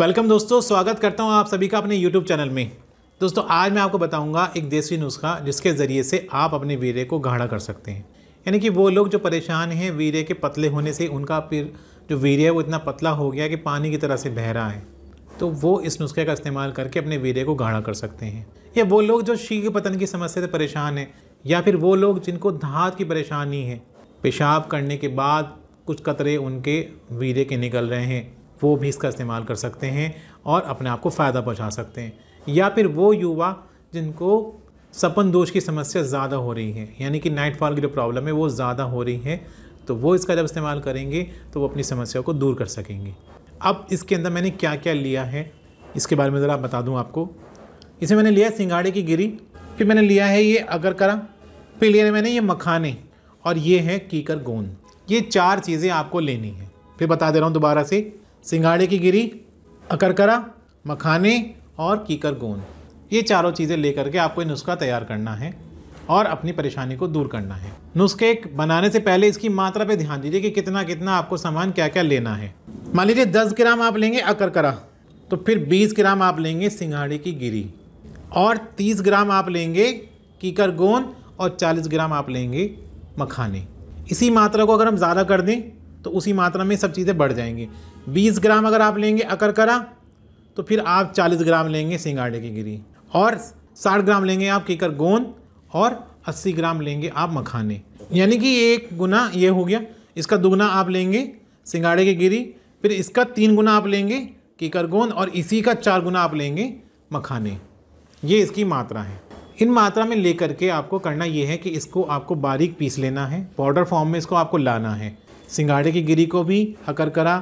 welcome दोस्तों स्वागत करता हूं आप सभी का अपने यूट्यूब चैनल में दोस्तों आज मैं आपको बताऊंगा एक देसी नुस्खा जिसके ज़रिए से आप अपने वीरे को गाढ़ा कर सकते हैं यानी कि वो लोग जो परेशान हैं वीरे के पतले होने से उनका फिर जो वीरे है वो इतना पतला हो गया कि पानी की तरह से बह रहा है तो वो इस नुस्खे का इस्तेमाल करके अपने वीरे को गाढ़ा कर सकते हैं या वो लोग जो शीघ्र पतन की समस्या से परेशान हैं या फिर वो लोग जिनको धात की परेशानी है पेशाब करने के बाद कुछ कतरे उनके वीरे के निकल रहे हैं वो भी इसका इस्तेमाल कर सकते हैं और अपने आप को फ़ायदा पहुंचा सकते हैं या फिर वो युवा जिनको सपन दोष की समस्या ज़्यादा हो रही है यानी कि नाइट फॉल की जो प्रॉब्लम है वो ज़्यादा हो रही है तो वो इसका जब इस्तेमाल करेंगे तो वो अपनी समस्याओं को दूर कर सकेंगे अब इसके अंदर मैंने क्या क्या लिया है इसके बारे में ज़रा बता दूँ आपको इसे मैंने लिया सिंगाड़े की गिरी फिर मैंने लिया है ये अगर करा फिर लिया मैंने ये मखाने और ये है कीकर गोंद ये चार चीज़ें आपको लेनी है फिर बता दे रहा हूँ दोबारा से सिंगाड़े की गिरी अकरकरा मखाने और कीकर गोंद ये चारों चीज़ें लेकर के आपको नुस्खा तैयार करना है और अपनी परेशानी को दूर करना है नुस्खे बनाने से पहले इसकी मात्रा पे ध्यान दीजिए कि कितना कितना आपको सामान क्या क्या लेना है मान लीजिए दस ग्राम आप लेंगे अकरकरा तो फिर बीस ग्राम आप लेंगे सिंघाड़े की गिरी और तीस ग्राम आप लेंगे कीकर गोंद और चालीस ग्राम आप लेंगे मखाने इसी मात्रा को अगर हम ज़्यादा कर दें तो उसी मात्रा में सब चीज़ें बढ़ जाएंगी बीस ग्राम अगर आप लेंगे अकरकरा तो फिर आप चालीस ग्राम लेंगे सिंगाड़े की गिरी और साठ ग्राम लेंगे आप कीकर गोंद और अस्सी ग्राम लेंगे आप मखाने यानी कि एक गुना ये हो गया इसका दुगुना आप लेंगे सिंगाड़े की गिरी फिर इसका तीन गुना आप लेंगे कीकर गोंद और इसी का चार गुना आप लेंगे मखाने ये इसकी मात्रा है इन मात्रा में लेकर के आपको करना ये है कि इसको आपको बारीक पीस लेना है पाउडर फॉर्म में इसको आपको लाना है सिंगाड़े की गिरी को भी हकरकरा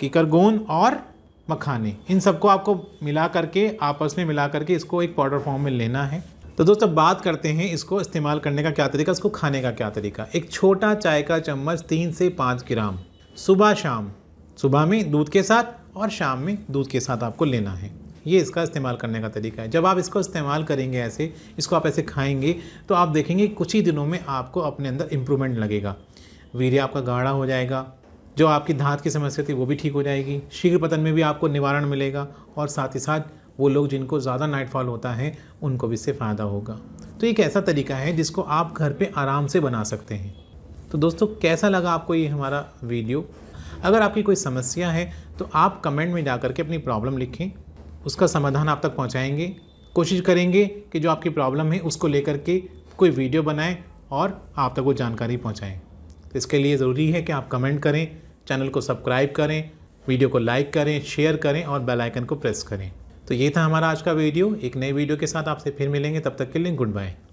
किकरगोन और मखाने इन सबको आपको मिला करके आपस में मिला करके इसको एक पाउडर फॉर्म में लेना है तो दोस्तों बात करते हैं इसको इस्तेमाल करने का क्या तरीका इसको खाने का क्या तरीका एक छोटा चाय का चम्मच तीन से पाँच ग्राम सुबह शाम सुबह में दूध के साथ और शाम में दूध के साथ आपको लेना है ये इसका इस्तेमाल करने का तरीका है जब आप इसको इस्तेमाल करेंगे ऐसे इसको आप ऐसे खाएंगे तो आप देखेंगे कुछ ही दिनों में आपको अपने अंदर इम्प्रूवमेंट लगेगा वीर्य आपका गाढ़ा हो जाएगा जो आपकी धात की समस्या थी वो भी ठीक हो जाएगी शीघ्र पतन में भी आपको निवारण मिलेगा और साथ ही साथ वो लोग जिनको ज़्यादा नाइटफॉल होता है उनको भी इससे फ़ायदा होगा तो एक ऐसा तरीका है जिसको आप घर पे आराम से बना सकते हैं तो दोस्तों कैसा लगा आपको ये हमारा वीडियो अगर आपकी कोई समस्या है तो आप कमेंट में जा के अपनी प्रॉब्लम लिखें उसका समाधान आप तक पहुँचाएँगे कोशिश करेंगे कि जो आपकी प्रॉब्लम है उसको लेकर के कोई वीडियो बनाएँ और आप तक वो जानकारी पहुँचाएँ तो इसके लिए ज़रूरी है कि आप कमेंट करें चैनल को सब्सक्राइब करें वीडियो को लाइक करें शेयर करें और बेल आइकन को प्रेस करें तो ये था हमारा आज का वीडियो एक नए वीडियो के साथ आपसे फिर मिलेंगे तब तक के लिए गुड बाय